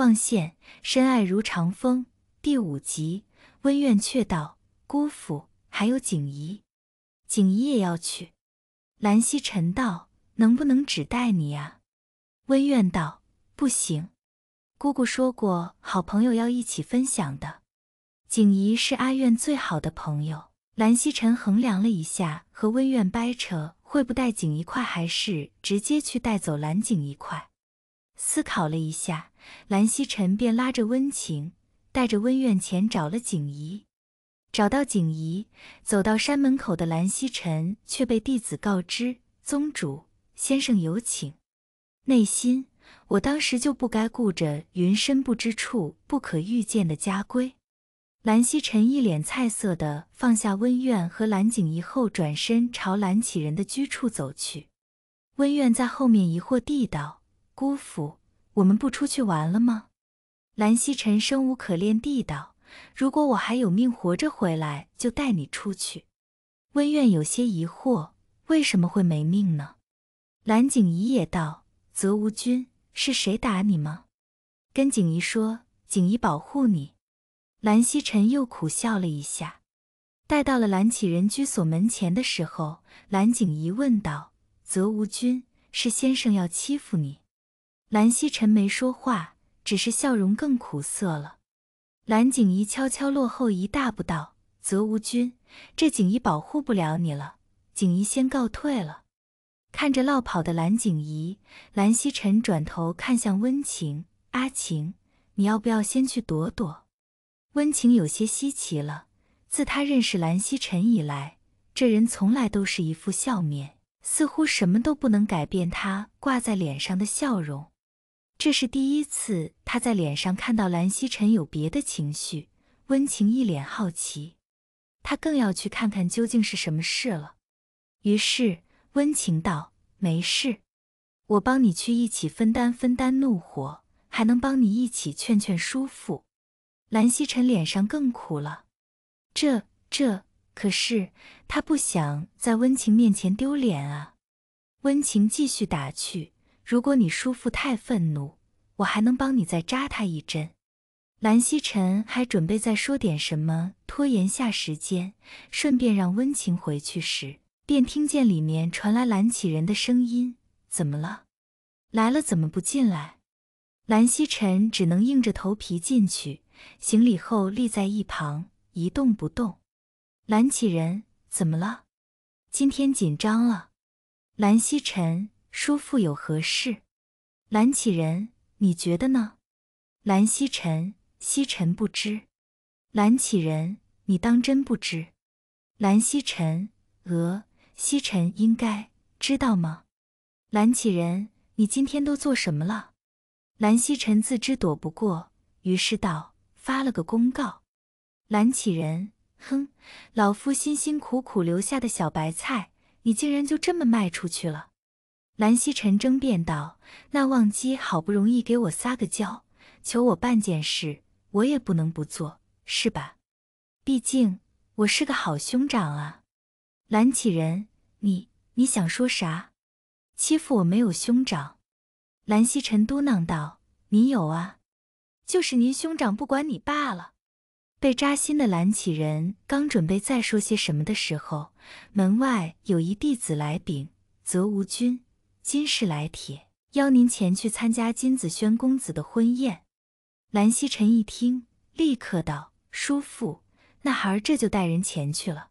望线深爱如长风第五集，温苑却道：“姑父，还有景怡，景怡也要去。”兰溪臣道：“能不能只带你呀？”温苑道：“不行，姑姑说过，好朋友要一起分享的。”景怡是阿苑最好的朋友。兰溪臣衡量了一下，和温苑掰扯会不带景怡一块，还是直接去带走蓝景一块。思考了一下。蓝曦臣便拉着温情，带着温苑前找了景怡。找到景怡，走到山门口的蓝曦臣却被弟子告知：“宗主先生有请。”内心，我当时就不该顾着云深不知处不可遇见的家规。蓝曦臣一脸菜色地放下温苑和蓝景怡后，转身朝蓝启人的居处走去。温苑在后面疑惑地道：“姑父。”我们不出去玩了吗？蓝曦臣生无可恋地道：“如果我还有命活着回来，就带你出去。”温苑有些疑惑：“为什么会没命呢？”蓝景仪也道：“泽无君是谁打你吗？”跟景怡说：“景怡保护你。”蓝曦臣又苦笑了一下。带到了蓝启人居所门前的时候，蓝景仪问道：“泽无君是先生要欺负你？”兰溪臣没说话，只是笑容更苦涩了。蓝景仪悄悄落后一大步，道：“泽无君，这景怡保护不了你了，景怡先告退了。”看着落跑的蓝景仪，蓝溪臣转头看向温情：“阿晴，你要不要先去躲躲？”温情有些稀奇了，自他认识蓝溪臣以来，这人从来都是一副笑面，似乎什么都不能改变他挂在脸上的笑容。这是第一次他在脸上看到蓝曦臣有别的情绪，温情一脸好奇，他更要去看看究竟是什么事了。于是温情道：“没事，我帮你去一起分担分担怒火，还能帮你一起劝劝叔父。”蓝曦臣脸上更苦了，这这可是他不想在温情面前丢脸啊。温情继续打趣。如果你叔父太愤怒，我还能帮你再扎他一针。蓝曦臣还准备再说点什么，拖延下时间，顺便让温情回去时，便听见里面传来蓝启仁的声音：“怎么了？来了怎么不进来？”蓝曦臣只能硬着头皮进去，行礼后立在一旁一动不动。蓝启仁，怎么了？今天紧张了？蓝曦臣叔父有何事？蓝启仁，你觉得呢？蓝曦臣，曦臣不知。蓝启仁，你当真不知？蓝曦臣，呃，曦臣应该知道吗？蓝启仁，你今天都做什么了？蓝曦臣自知躲不过，于是道：“发了个公告。”蓝启仁，哼，老夫辛辛苦苦留下的小白菜，你竟然就这么卖出去了！蓝曦臣争辩道：“那忘机好不容易给我撒个娇，求我办件事，我也不能不做，是吧？毕竟我是个好兄长啊。”蓝启仁，你你想说啥？欺负我没有兄长？蓝曦臣嘟囔道：“你有啊，就是您兄长不管你罢了。”被扎心的蓝启仁刚准备再说些什么的时候，门外有一弟子来禀：“泽无君。”金氏来帖，邀您前去参加金子轩公子的婚宴。蓝曦臣一听，立刻道：“叔父，那孩儿这就带人前去了。”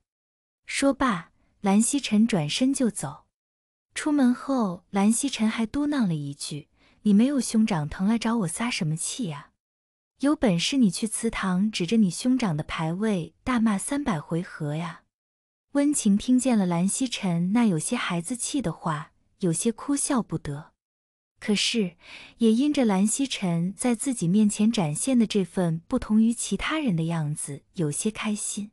说罢，蓝曦臣转身就走。出门后，蓝曦臣还嘟囔了一句：“你没有兄长疼，来找我撒什么气呀？有本事你去祠堂，指着你兄长的牌位大骂三百回合呀！”温情听见了蓝曦臣那有些孩子气的话。有些哭笑不得，可是也因着蓝曦臣在自己面前展现的这份不同于其他人的样子，有些开心，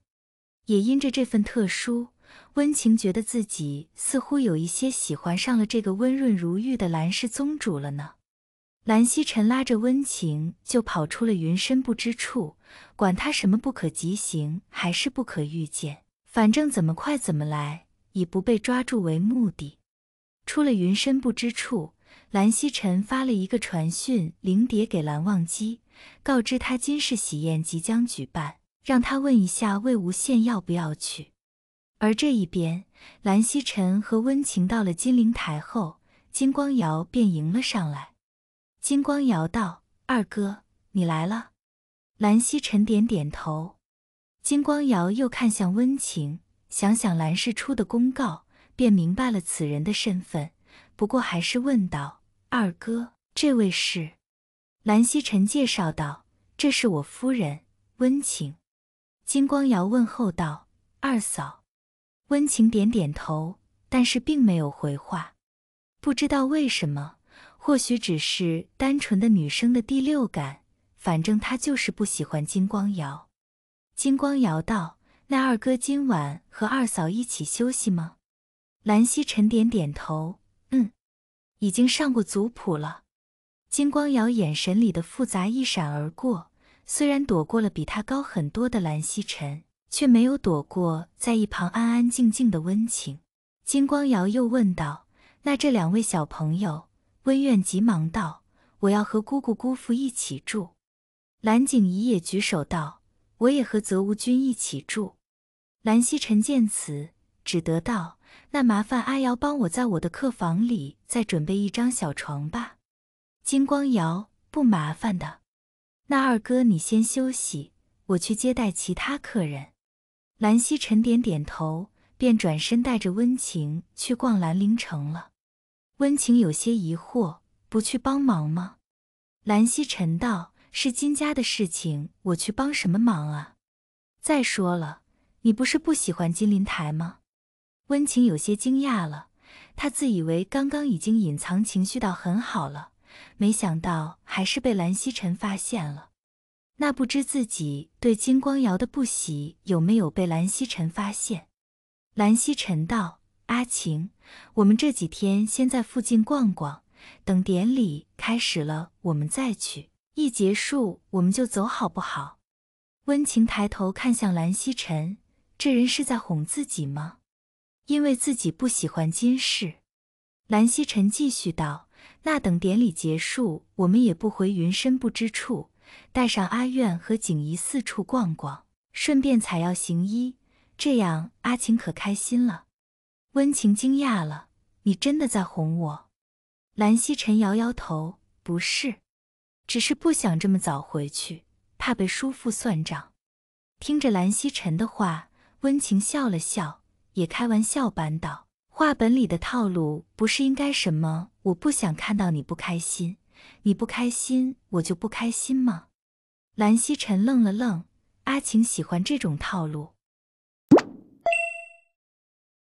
也因着这份特殊，温情觉得自己似乎有一些喜欢上了这个温润如玉的蓝氏宗主了呢。蓝曦臣拉着温情就跑出了云深不知处，管他什么不可及行还是不可遇见，反正怎么快怎么来，以不被抓住为目的。出了云深不知处，蓝曦臣发了一个传讯灵蝶给蓝忘机，告知他今世喜宴即将举办，让他问一下魏无羡要不要去。而这一边，蓝曦臣和温情到了金陵台后，金光瑶便迎了上来。金光瑶道：“二哥，你来了。”蓝曦臣点点头。金光瑶又看向温情，想想蓝氏出的公告。便明白了此人的身份，不过还是问道：“二哥，这位是？”兰溪臣介绍道：“这是我夫人温晴。”金光瑶问候道：“二嫂。”温晴点点头，但是并没有回话。不知道为什么，或许只是单纯的女生的第六感，反正她就是不喜欢金光瑶。金光瑶道：“那二哥今晚和二嫂一起休息吗？”兰溪臣点点头，嗯，已经上过族谱了。金光瑶眼神里的复杂一闪而过，虽然躲过了比他高很多的兰溪臣，却没有躲过在一旁安安静静的温情。金光瑶又问道：“那这两位小朋友？”温苑急忙道：“我要和姑姑姑父一起住。”蓝景怡也举手道：“我也和泽无君一起住。”蓝曦臣见此。只得道：“那麻烦阿瑶帮我在我的客房里再准备一张小床吧。”金光瑶：“不麻烦的。”那二哥你先休息，我去接待其他客人。”兰溪晨点点头，便转身带着温情去逛兰陵城了。温情有些疑惑：“不去帮忙吗？”兰溪晨道：“是金家的事情，我去帮什么忙啊？再说了，你不是不喜欢金陵台吗？”温情有些惊讶了，他自以为刚刚已经隐藏情绪到很好了，没想到还是被蓝曦臣发现了。那不知自己对金光瑶的不喜有没有被蓝曦臣发现？蓝曦臣道：“阿晴，我们这几天先在附近逛逛，等典礼开始了我们再去。一结束我们就走，好不好？”温情抬头看向蓝曦臣，这人是在哄自己吗？因为自己不喜欢金饰。蓝曦臣继续道：“那等典礼结束，我们也不回云深不知处，带上阿苑和景怡四处逛逛，顺便采药行医，这样阿晴可开心了。”温情惊讶了：“你真的在哄我？”蓝曦臣摇摇头：“不是，只是不想这么早回去，怕被叔父算账。”听着蓝曦臣的话，温情笑了笑。也开玩笑般道：“话本里的套路不是应该什么？我不想看到你不开心，你不开心我就不开心吗？”蓝曦臣愣了愣，阿晴喜欢这种套路。